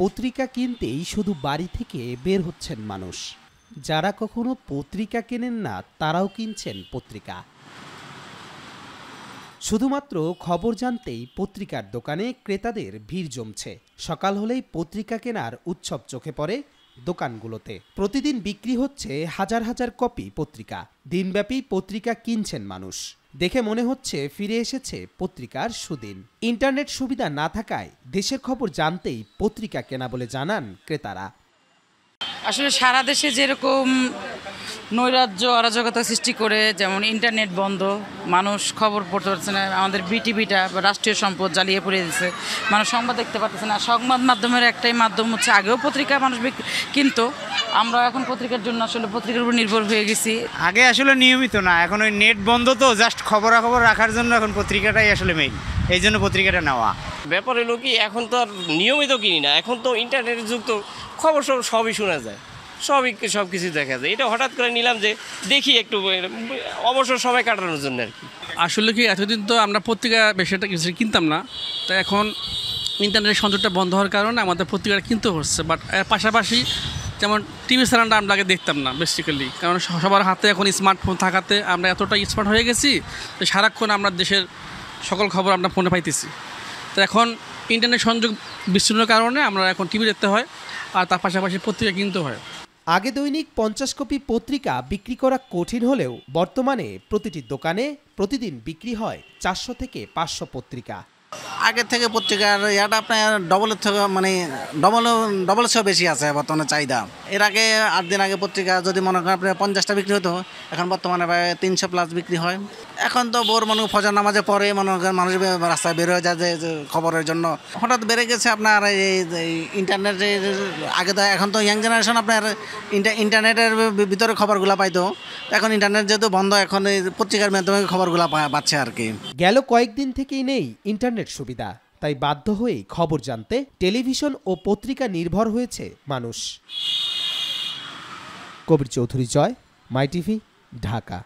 পত্রিকা কিনতেই শুধু বাড়ি থেকে বের হচ্ছেন মানুষ যারা কখনো পত্রিকা কেনেন না তারাও কিনছেন পত্রিকা শুধুমাত্র খবর জানতেই পত্রিকার দোকানে ক্রেতাদের ভিড় জমছে সকাল হলেই পত্রিকা কেনার উৎসব চোখে পড়ে দোকানগুলোতে প্রতিদিন বিক্রি হচ্ছে হাজার হাজার কপি পত্রিকা দিনব্যাপী পত্রিকা কিনছেন মানুষ দেখে মনে হচ্ছে ফিরে এসেছে পত্রিকার সুদিন ইন্টারনেট সুবিধা না থাকায় দেশের খবর জানতেই পত্রিকা কেনা বলে জানান ক্রেতারা আসলে সারা দেশে যেরকম নৈরাজ্য অরাজকতা সৃষ্টি করে যেমন ইন্টারনেট বন্ধ মানুষ খবর পড়তে পারছে না আমাদের বিটিভিটা রাষ্ট্রীয় সম্পদ জ্বালিয়ে পড়িয়ে দিচ্ছে মানুষ সংবাদ দেখতে পাচ্ছে না সংবাদ মাধ্যমের একটাই মাধ্যম হচ্ছে আগেও পত্রিকা মানুষ কিন্তু আমরা এখন পত্রিকার জন্য আসলে পত্রিকার উপর নির্ভর হয়ে গেছি আগে আসলে নিয়মিত না এখন ওই নেট বন্ধ তো জাস্ট খবরাখবর রাখার জন্য এখন পত্রিকাটাই আসলে মেইন এই জন্য পত্রিকাটা নেওয়া ব্যাপার হলো কি এখন তো আর নিয়মিত কিনি না এখন তো ইন্টারনেটের যুগ তো খবর সব সবই শোনা যায় সবই সব কিছু দেখা যায় এটা হঠাৎ করে নিলাম যে দেখি একটু অবসর সময় কাটানোর জন্য আর কি আসলে কি এতদিন তো আমরা পত্রিকা বেশি কিছু কিনতাম না তো এখন ইন্টারনেটের সংযোগটা বন্ধ হওয়ার কারণে আমাদের পত্রিকাটা কিনতে হচ্ছে বাট পাশাপাশি যেমন টিভি চ্যানেলটা আমরা আগে দেখতাম না বেসিক্যালি কারণ সবার হাতে এখন স্মার্টফোন থাকাতে আমরা এতটা স্মার্ট হয়ে গেছি তো সারাক্ষণ আমরা দেশের সকল খবর আমরা ফোনে পাইতেছি তো এখন ইন্টারনেট সংযোগ বিচ্ছিন্নর কারণে আমরা এখন টিভি দেখতে হয় আর তার পাশাপাশি পত্রিকা কিনতে হয় আগে দৈনিক পঞ্চাশ কপি পত্রিকা বিক্রি করা কঠিন হলেও বর্তমানে প্রতিটি দোকানে প্রতিদিন বিক্রি হয় চারশো থেকে পাঁচশো পত্রিকা আগে থেকে পত্রিকার ইয়াটা আপনার ডবলের থেকে মানে ডবল ডবল সেও বেশি আছে বর্তমানে চাহিদা এর আগে আট দিন আগে পত্রিকা যদি মনে করেন আপনার পঞ্চাশটা বিক্রি হতো এখন বর্তমানে প্রায় তিনশো প্লাস বিক্রি হয় এখন তো বোর মনে ফজর নামাজে পরে মনে করেন মানুষ রাস্তায় বের হয়ে যায় যে খবরের জন্য হঠাৎ বেড়ে গেছে আপনার এই ইন্টারনেটের আগে তো এখন তো ইয়াং জেনারেশন আপনার ইন্টারনেটের ভিতরে খবরগুলো পাইতো এখন ইন্টারনেট যেহেতু বন্ধ এখন এই পত্রিকার মাধ্যমে খবরগুলো পাচ্ছে আর কি গেল কয়েকদিন থেকেই নেই ইন্টারনেট সুবিধা অসুবিধা তাই বাধ্য হয়েই খবর জানতে টেলিভিশন ও পত্রিকা নির্ভর হয়েছে মানুষ কবির চৌধুরী জয় মাই টিভি ঢাকা